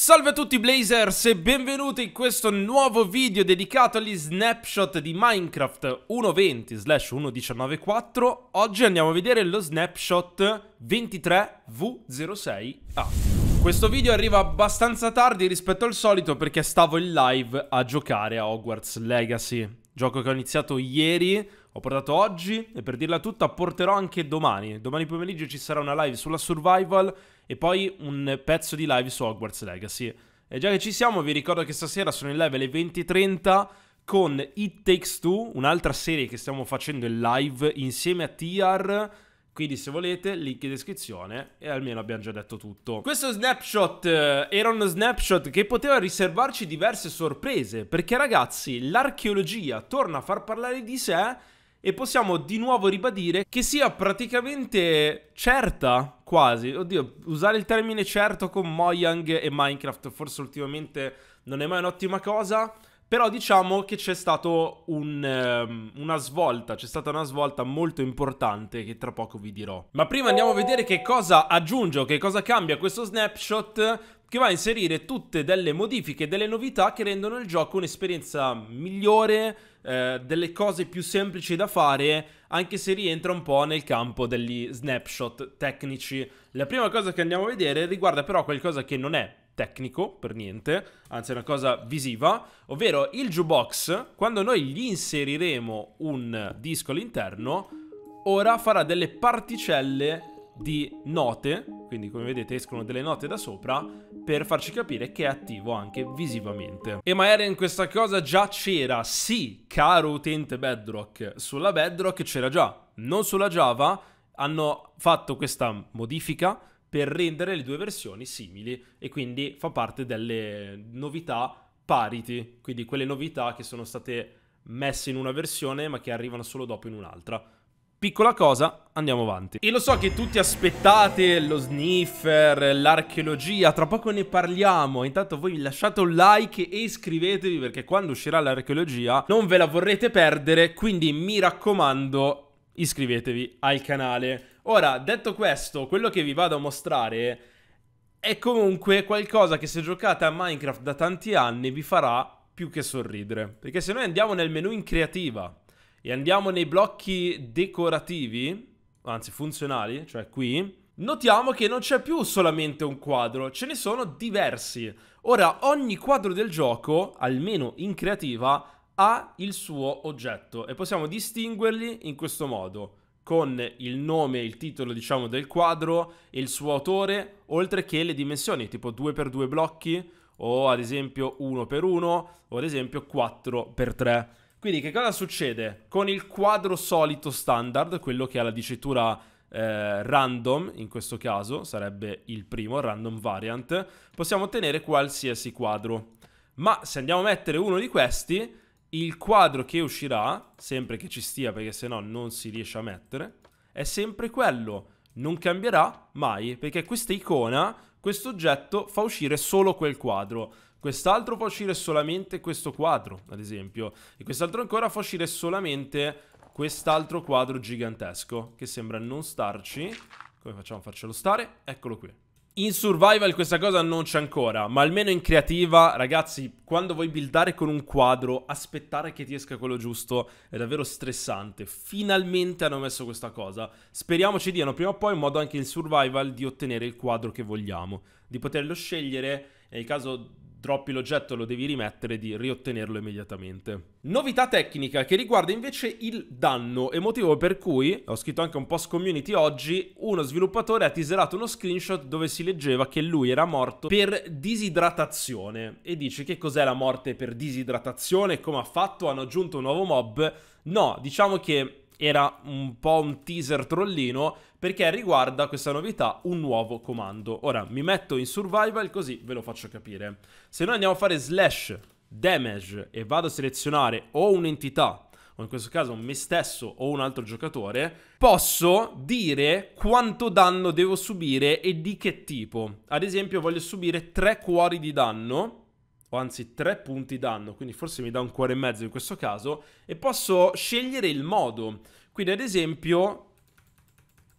Salve a tutti Blazers e benvenuti in questo nuovo video dedicato agli snapshot di Minecraft 1.20/1.19.4. Oggi andiamo a vedere lo snapshot 23V06A. Questo video arriva abbastanza tardi rispetto al solito perché stavo in live a giocare a Hogwarts Legacy, gioco che ho iniziato ieri, ho portato oggi e per dirla tutta porterò anche domani. Domani pomeriggio ci sarà una live sulla survival e poi un pezzo di live su Hogwarts Legacy. E già che ci siamo, vi ricordo che stasera sono in live alle 20.30 con It Takes Two, un'altra serie che stiamo facendo in live insieme a TR. Quindi se volete, link in descrizione e almeno abbiamo già detto tutto. Questo snapshot eh, era uno snapshot che poteva riservarci diverse sorprese, perché ragazzi, l'archeologia torna a far parlare di sé e possiamo di nuovo ribadire che sia praticamente certa, quasi, oddio, usare il termine certo con Mojang e Minecraft forse ultimamente non è mai un'ottima cosa, però diciamo che c'è stata un, ehm, una svolta, c'è stata una svolta molto importante che tra poco vi dirò. Ma prima andiamo a vedere che cosa aggiunge o che cosa cambia questo snapshot che va a inserire tutte delle modifiche delle novità che rendono il gioco un'esperienza migliore, eh, delle cose più semplici da fare, anche se rientra un po' nel campo degli snapshot tecnici. La prima cosa che andiamo a vedere riguarda però qualcosa che non è tecnico per niente, anzi è una cosa visiva, ovvero il jukebox, quando noi gli inseriremo un disco all'interno, ora farà delle particelle di note, quindi come vedete escono delle note da sopra, per farci capire che è attivo anche visivamente. E magari in questa cosa già c'era, sì, caro utente Bedrock, sulla Bedrock c'era già, non sulla Java, hanno fatto questa modifica per rendere le due versioni simili e quindi fa parte delle novità parity, quindi quelle novità che sono state messe in una versione ma che arrivano solo dopo in un'altra. Piccola cosa, andiamo avanti. E lo so che tutti aspettate lo sniffer, l'archeologia, tra poco ne parliamo. Intanto voi lasciate un like e iscrivetevi perché quando uscirà l'archeologia non ve la vorrete perdere, quindi mi raccomando iscrivetevi al canale. Ora, detto questo, quello che vi vado a mostrare è comunque qualcosa che se giocate a Minecraft da tanti anni vi farà più che sorridere. Perché se noi andiamo nel menu in creativa e andiamo nei blocchi decorativi, anzi funzionali, cioè qui, notiamo che non c'è più solamente un quadro, ce ne sono diversi. Ora, ogni quadro del gioco, almeno in creativa, ha il suo oggetto e possiamo distinguerli in questo modo con il nome il titolo, diciamo, del quadro e il suo autore, oltre che le dimensioni, tipo 2x2 blocchi o ad esempio 1x1 o ad esempio 4x3. Quindi che cosa succede? Con il quadro solito standard, quello che ha la dicitura eh, random, in questo caso sarebbe il primo, random variant, possiamo ottenere qualsiasi quadro. Ma se andiamo a mettere uno di questi, il quadro che uscirà, sempre che ci stia perché se no non si riesce a mettere, è sempre quello. Non cambierà mai perché questa icona, questo oggetto fa uscire solo quel quadro. Quest'altro fa uscire solamente questo quadro, ad esempio. E quest'altro ancora fa uscire solamente quest'altro quadro gigantesco che sembra non starci. Come facciamo a farcelo stare? Eccolo qui. In survival questa cosa non c'è ancora, ma almeno in creativa, ragazzi, quando vuoi buildare con un quadro, aspettare che ti esca quello giusto è davvero stressante. Finalmente hanno messo questa cosa. Speriamo ci diano prima o poi un modo anche in survival di ottenere il quadro che vogliamo, di poterlo scegliere nel caso droppi l'oggetto lo devi rimettere di riottenerlo immediatamente. Novità tecnica che riguarda invece il danno e motivo per cui, ho scritto anche un post community oggi, uno sviluppatore ha teaserato uno screenshot dove si leggeva che lui era morto per disidratazione e dice che cos'è la morte per disidratazione, come ha fatto, hanno aggiunto un nuovo mob. No, diciamo che era un po' un teaser trollino perché riguarda questa novità un nuovo comando. Ora mi metto in survival così ve lo faccio capire. Se noi andiamo a fare slash damage e vado a selezionare o un'entità o in questo caso me stesso o un altro giocatore, posso dire quanto danno devo subire e di che tipo. Ad esempio voglio subire tre cuori di danno o anzi 3 punti danno, quindi forse mi dà un cuore e mezzo in questo caso, e posso scegliere il modo. Quindi ad esempio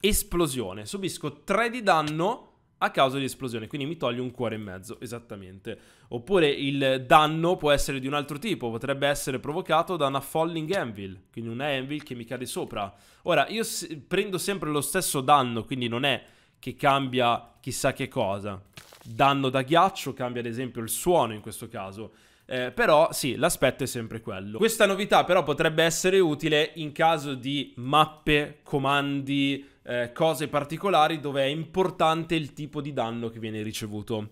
esplosione, subisco 3 di danno a causa di esplosione, quindi mi toglie un cuore e mezzo, esattamente. Oppure il danno può essere di un altro tipo, potrebbe essere provocato da una falling anvil, quindi una anvil che mi cade sopra. Ora, io prendo sempre lo stesso danno, quindi non è che cambia chissà che cosa danno da ghiaccio, cambia ad esempio il suono in questo caso. Eh, però sì, l'aspetto è sempre quello. Questa novità però potrebbe essere utile in caso di mappe, comandi, eh, cose particolari dove è importante il tipo di danno che viene ricevuto.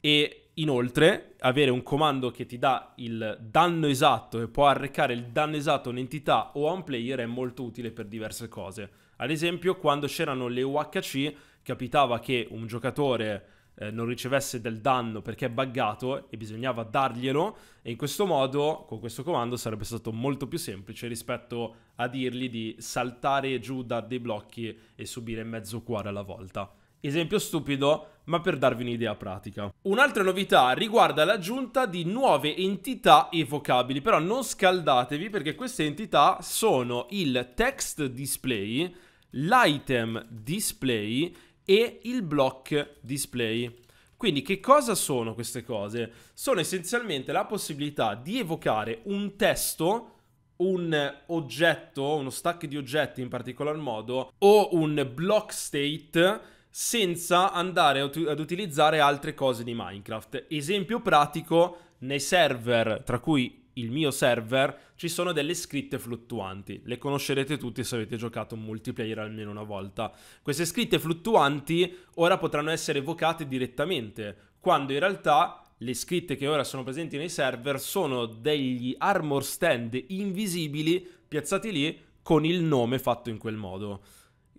E inoltre avere un comando che ti dà il danno esatto e può arrecare il danno esatto a un'entità o a un player è molto utile per diverse cose. Ad esempio, quando c'erano le UHC, capitava che un giocatore eh, non ricevesse del danno perché è buggato e bisognava darglielo e in questo modo con questo comando sarebbe stato molto più semplice rispetto a dirgli di saltare giù da dei blocchi e subire mezzo cuore alla volta. Esempio stupido, ma per darvi un'idea pratica. Un'altra novità riguarda l'aggiunta di nuove entità evocabili, però non scaldatevi perché queste entità sono il text display, l'item display e il block display. Quindi che cosa sono queste cose? Sono essenzialmente la possibilità di evocare un testo, un oggetto, uno stack di oggetti in particolar modo, o un block state senza andare ad utilizzare altre cose di Minecraft. Esempio pratico nei server, tra cui il mio server ci sono delle scritte fluttuanti. Le conoscerete tutti se avete giocato multiplayer almeno una volta. Queste scritte fluttuanti ora potranno essere evocate direttamente, quando in realtà le scritte che ora sono presenti nei server sono degli armor stand invisibili piazzati lì con il nome fatto in quel modo.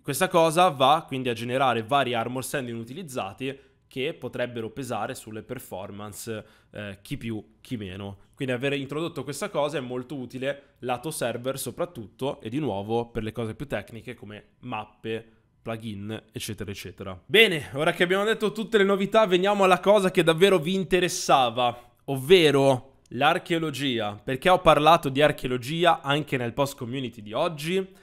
Questa cosa va quindi a generare vari armor stand inutilizzati che potrebbero pesare sulle performance eh, chi più chi meno. Quindi aver introdotto questa cosa è molto utile lato server soprattutto e di nuovo per le cose più tecniche come mappe, plugin, eccetera, eccetera. Bene, ora che abbiamo detto tutte le novità, veniamo alla cosa che davvero vi interessava, ovvero l'archeologia. Perché ho parlato di archeologia anche nel post community di oggi?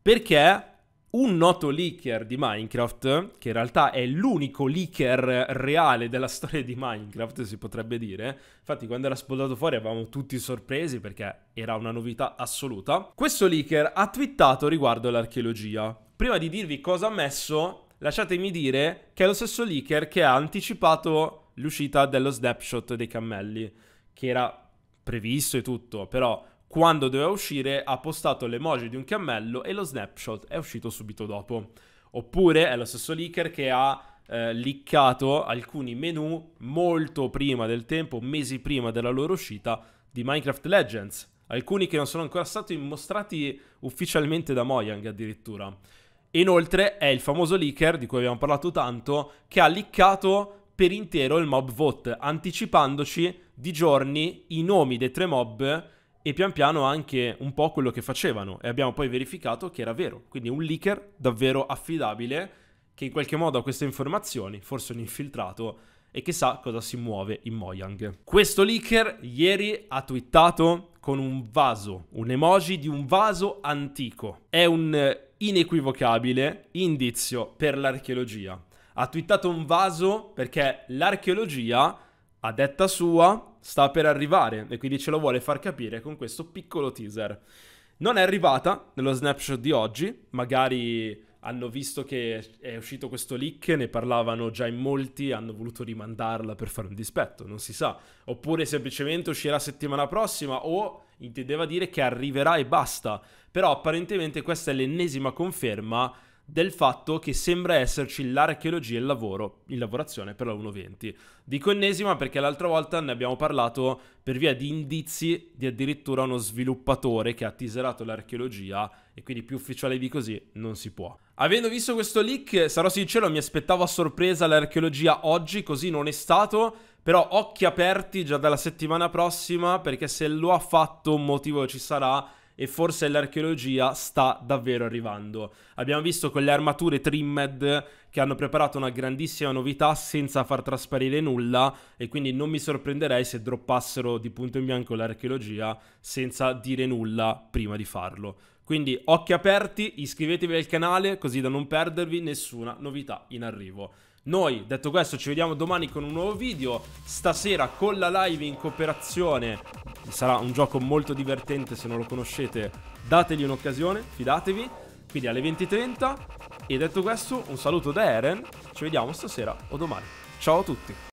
Perché un noto leaker di Minecraft, che in realtà è l'unico leaker reale della storia di Minecraft, si potrebbe dire. Infatti, quando era sposato fuori eravamo tutti sorpresi perché era una novità assoluta. Questo leaker ha twittato riguardo l'archeologia. Prima di dirvi cosa ha messo, lasciatemi dire che è lo stesso leaker che ha anticipato l'uscita dello snapshot dei cammelli, che era previsto e tutto, però quando doveva uscire ha postato l'emoji di un cammello e lo snapshot è uscito subito dopo. Oppure è lo stesso leaker che ha eh, leakato alcuni menu molto prima del tempo, mesi prima della loro uscita, di Minecraft Legends. Alcuni che non sono ancora stati mostrati ufficialmente da Mojang addirittura. Inoltre è il famoso leaker di cui abbiamo parlato tanto che ha leakato per intero il mob vote, anticipandoci di giorni i nomi dei tre mob e pian piano anche un po' quello che facevano e abbiamo poi verificato che era vero, quindi un leaker davvero affidabile che in qualche modo ha queste informazioni, forse un infiltrato e che sa cosa si muove in Mojang. Questo leaker ieri ha twittato con un vaso, un emoji di un vaso antico. È un inequivocabile indizio per l'archeologia. Ha twittato un vaso perché l'archeologia a detta sua, sta per arrivare e quindi ce lo vuole far capire con questo piccolo teaser. Non è arrivata nello snapshot di oggi, magari hanno visto che è uscito questo leak, ne parlavano già in molti, hanno voluto rimandarla per fare un dispetto, non si sa. Oppure semplicemente uscirà settimana prossima o intendeva dire che arriverà e basta. Però apparentemente questa è l'ennesima conferma del fatto che sembra esserci l'archeologia e il lavoro in lavorazione per la 1.20. Dico ennesima perché l'altra volta ne abbiamo parlato per via di indizi di addirittura uno sviluppatore che ha teaserato l'archeologia e quindi più ufficiale di così non si può. Avendo visto questo leak, sarò sincero, mi aspettavo a sorpresa l'archeologia oggi, così non è stato, però occhi aperti già dalla settimana prossima perché se lo ha fatto un motivo ci sarà e forse l'archeologia sta davvero arrivando. Abbiamo visto quelle armature trimmed che hanno preparato una grandissima novità senza far trasparire nulla e quindi non mi sorprenderei se droppassero di punto in bianco l'archeologia senza dire nulla prima di farlo. Quindi occhi aperti, iscrivetevi al canale così da non perdervi nessuna novità in arrivo. Noi, detto questo, ci vediamo domani con un nuovo video, stasera con la live in cooperazione. Sarà un gioco molto divertente, se non lo conoscete dategli un'occasione, fidatevi. Quindi alle 20.30. E detto questo, un saluto da Eren, ci vediamo stasera o domani. Ciao a tutti!